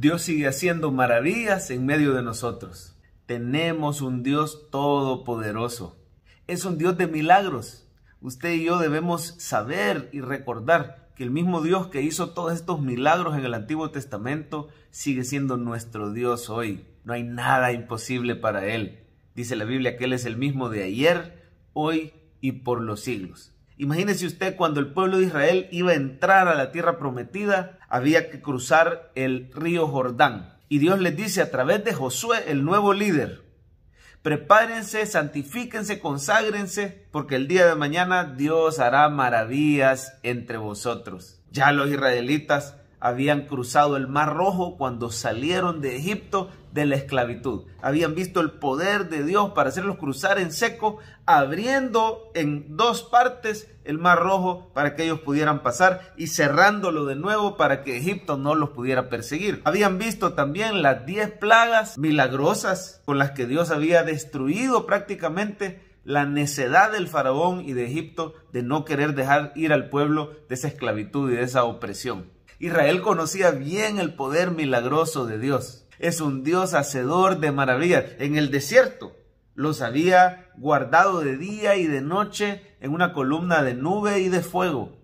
Dios sigue haciendo maravillas en medio de nosotros. Tenemos un Dios todopoderoso. Es un Dios de milagros. Usted y yo debemos saber y recordar que el mismo Dios que hizo todos estos milagros en el Antiguo Testamento sigue siendo nuestro Dios hoy. No hay nada imposible para Él. Dice la Biblia que Él es el mismo de ayer, hoy y por los siglos. Imagínese usted cuando el pueblo de Israel iba a entrar a la tierra prometida, había que cruzar el río Jordán. Y Dios les dice a través de Josué, el nuevo líder, prepárense, santifíquense, conságrense, porque el día de mañana Dios hará maravillas entre vosotros. Ya los israelitas habían cruzado el Mar Rojo cuando salieron de Egipto de la esclavitud. Habían visto el poder de Dios para hacerlos cruzar en seco, abriendo en dos partes el Mar Rojo para que ellos pudieran pasar y cerrándolo de nuevo para que Egipto no los pudiera perseguir. Habían visto también las diez plagas milagrosas con las que Dios había destruido prácticamente la necedad del faraón y de Egipto de no querer dejar ir al pueblo de esa esclavitud y de esa opresión. Israel conocía bien el poder milagroso de Dios. Es un Dios hacedor de maravillas. En el desierto los había guardado de día y de noche en una columna de nube y de fuego.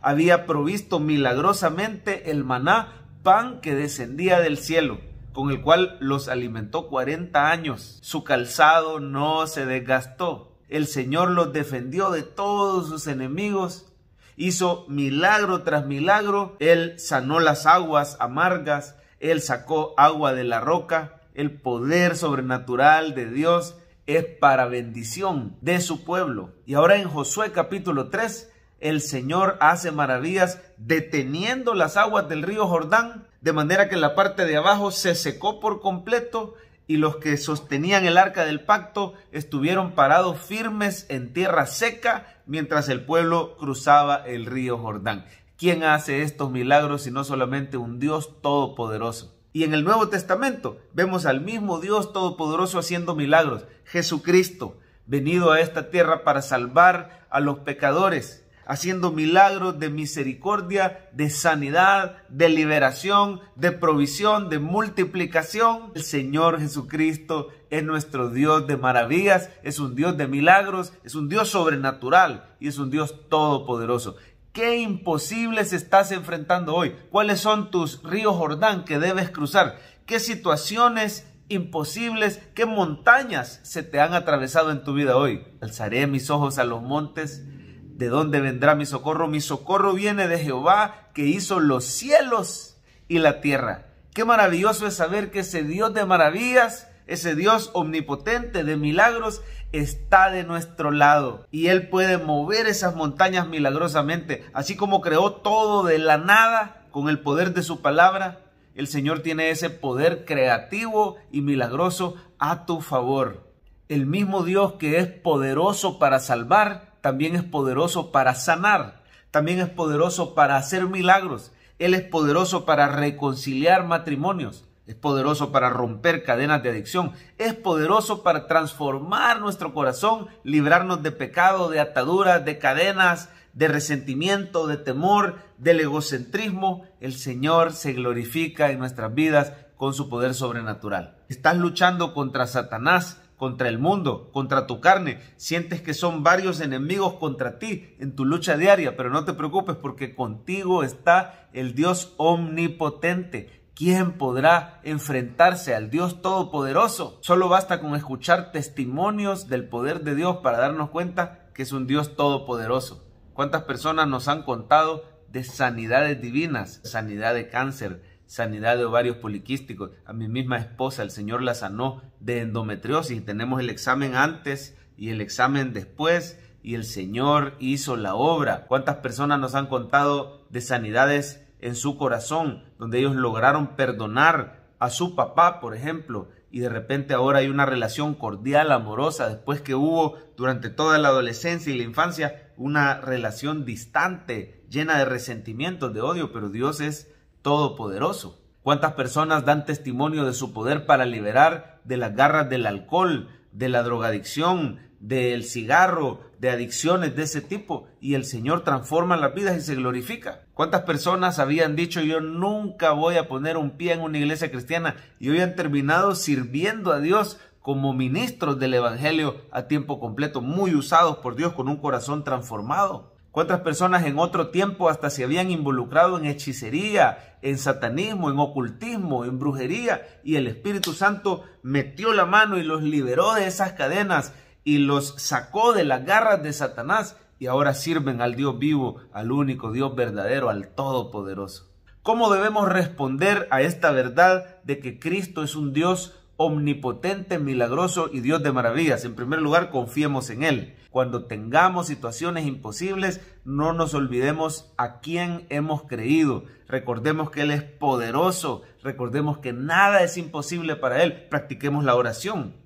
Había provisto milagrosamente el maná, pan que descendía del cielo, con el cual los alimentó cuarenta años. Su calzado no se desgastó. El Señor los defendió de todos sus enemigos hizo milagro tras milagro, Él sanó las aguas amargas, Él sacó agua de la roca, el poder sobrenatural de Dios es para bendición de su pueblo. Y ahora en Josué capítulo 3, el Señor hace maravillas deteniendo las aguas del río Jordán, de manera que la parte de abajo se secó por completo y los que sostenían el arca del pacto estuvieron parados firmes en tierra seca mientras el pueblo cruzaba el río Jordán. ¿Quién hace estos milagros si no solamente un Dios todopoderoso? Y en el Nuevo Testamento vemos al mismo Dios todopoderoso haciendo milagros, Jesucristo, venido a esta tierra para salvar a los pecadores haciendo milagros de misericordia, de sanidad, de liberación, de provisión, de multiplicación. El Señor Jesucristo es nuestro Dios de maravillas, es un Dios de milagros, es un Dios sobrenatural y es un Dios todopoderoso. ¿Qué imposibles estás enfrentando hoy? ¿Cuáles son tus ríos Jordán que debes cruzar? ¿Qué situaciones imposibles, qué montañas se te han atravesado en tu vida hoy? Alzaré mis ojos a los montes. ¿De dónde vendrá mi socorro? Mi socorro viene de Jehová que hizo los cielos y la tierra. Qué maravilloso es saber que ese Dios de maravillas, ese Dios omnipotente de milagros, está de nuestro lado y Él puede mover esas montañas milagrosamente. Así como creó todo de la nada con el poder de su palabra, el Señor tiene ese poder creativo y milagroso a tu favor. El mismo Dios que es poderoso para salvar también es poderoso para sanar, también es poderoso para hacer milagros, Él es poderoso para reconciliar matrimonios, es poderoso para romper cadenas de adicción, es poderoso para transformar nuestro corazón, librarnos de pecado, de ataduras, de cadenas, de resentimiento, de temor, del egocentrismo. El Señor se glorifica en nuestras vidas con su poder sobrenatural. Estás luchando contra Satanás, contra el mundo, contra tu carne. Sientes que son varios enemigos contra ti en tu lucha diaria, pero no te preocupes porque contigo está el Dios omnipotente. ¿Quién podrá enfrentarse al Dios Todopoderoso? Solo basta con escuchar testimonios del poder de Dios para darnos cuenta que es un Dios Todopoderoso. ¿Cuántas personas nos han contado de sanidades divinas, sanidad de cáncer, sanidad de ovarios poliquísticos. A mi misma esposa, el Señor la sanó de endometriosis. Tenemos el examen antes y el examen después y el Señor hizo la obra. ¿Cuántas personas nos han contado de sanidades en su corazón, donde ellos lograron perdonar a su papá, por ejemplo, y de repente ahora hay una relación cordial, amorosa, después que hubo durante toda la adolescencia y la infancia una relación distante, llena de resentimientos, de odio, pero Dios es Todopoderoso. ¿Cuántas personas dan testimonio de su poder para liberar de las garras del alcohol, de la drogadicción, del cigarro, de adicciones de ese tipo? Y el Señor transforma las vidas y se glorifica. ¿Cuántas personas habían dicho yo nunca voy a poner un pie en una iglesia cristiana y hoy han terminado sirviendo a Dios como ministros del Evangelio a tiempo completo, muy usados por Dios con un corazón transformado? ¿Cuántas personas en otro tiempo hasta se habían involucrado en hechicería, en satanismo, en ocultismo, en brujería? Y el Espíritu Santo metió la mano y los liberó de esas cadenas y los sacó de las garras de Satanás y ahora sirven al Dios vivo, al único Dios verdadero, al Todopoderoso. ¿Cómo debemos responder a esta verdad de que Cristo es un Dios omnipotente, milagroso y Dios de maravillas. En primer lugar, confiemos en Él. Cuando tengamos situaciones imposibles, no nos olvidemos a quién hemos creído. Recordemos que Él es poderoso. Recordemos que nada es imposible para Él. Practiquemos la oración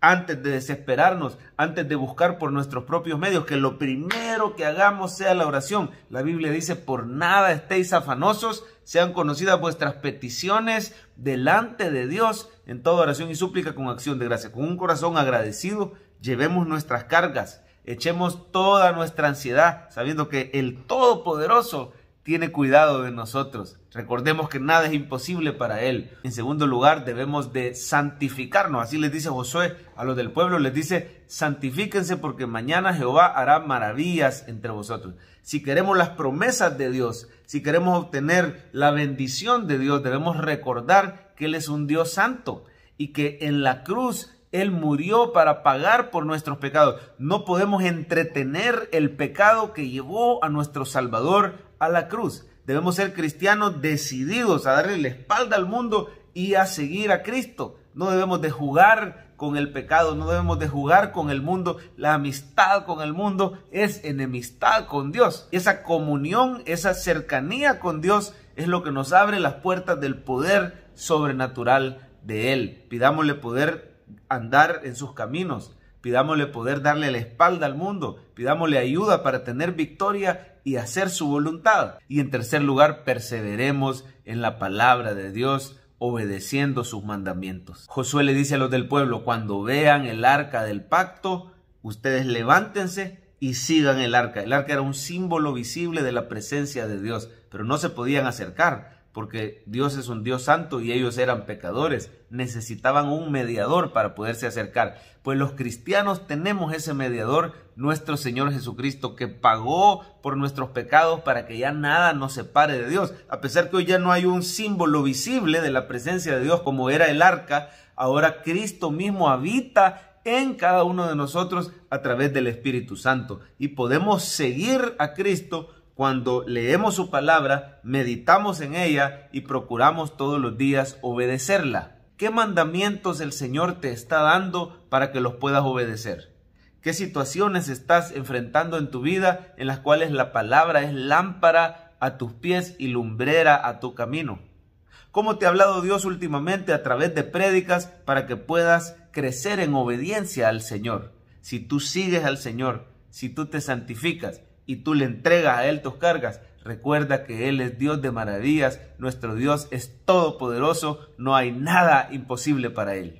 antes de desesperarnos, antes de buscar por nuestros propios medios, que lo primero que hagamos sea la oración. La Biblia dice, por nada estéis afanosos, sean conocidas vuestras peticiones delante de Dios en toda oración y súplica con acción de gracia. Con un corazón agradecido, llevemos nuestras cargas, echemos toda nuestra ansiedad, sabiendo que el Todopoderoso tiene cuidado de nosotros. Recordemos que nada es imposible para Él. En segundo lugar, debemos de santificarnos. Así les dice Josué a los del pueblo, les dice, santifíquense porque mañana Jehová hará maravillas entre vosotros. Si queremos las promesas de Dios, si queremos obtener la bendición de Dios, debemos recordar que Él es un Dios santo y que en la cruz él murió para pagar por nuestros pecados. No podemos entretener el pecado que llevó a nuestro Salvador a la cruz. Debemos ser cristianos decididos a darle la espalda al mundo y a seguir a Cristo. No debemos de jugar con el pecado, no debemos de jugar con el mundo. La amistad con el mundo es enemistad con Dios. Y Esa comunión, esa cercanía con Dios es lo que nos abre las puertas del poder sobrenatural de Él. Pidámosle poder andar en sus caminos. Pidámosle poder darle la espalda al mundo. Pidámosle ayuda para tener victoria y hacer su voluntad. Y en tercer lugar, perseveremos en la palabra de Dios obedeciendo sus mandamientos. Josué le dice a los del pueblo, cuando vean el arca del pacto, ustedes levántense y sigan el arca. El arca era un símbolo visible de la presencia de Dios, pero no se podían acercar porque Dios es un Dios santo y ellos eran pecadores, necesitaban un mediador para poderse acercar. Pues los cristianos tenemos ese mediador, nuestro Señor Jesucristo, que pagó por nuestros pecados para que ya nada nos separe de Dios. A pesar que hoy ya no hay un símbolo visible de la presencia de Dios como era el arca, ahora Cristo mismo habita en cada uno de nosotros a través del Espíritu Santo y podemos seguir a Cristo cuando leemos su palabra, meditamos en ella y procuramos todos los días obedecerla. ¿Qué mandamientos el Señor te está dando para que los puedas obedecer? ¿Qué situaciones estás enfrentando en tu vida en las cuales la palabra es lámpara a tus pies y lumbrera a tu camino? ¿Cómo te ha hablado Dios últimamente a través de prédicas para que puedas crecer en obediencia al Señor? Si tú sigues al Señor, si tú te santificas, y tú le entregas a Él tus cargas, recuerda que Él es Dios de maravillas, nuestro Dios es todopoderoso, no hay nada imposible para Él.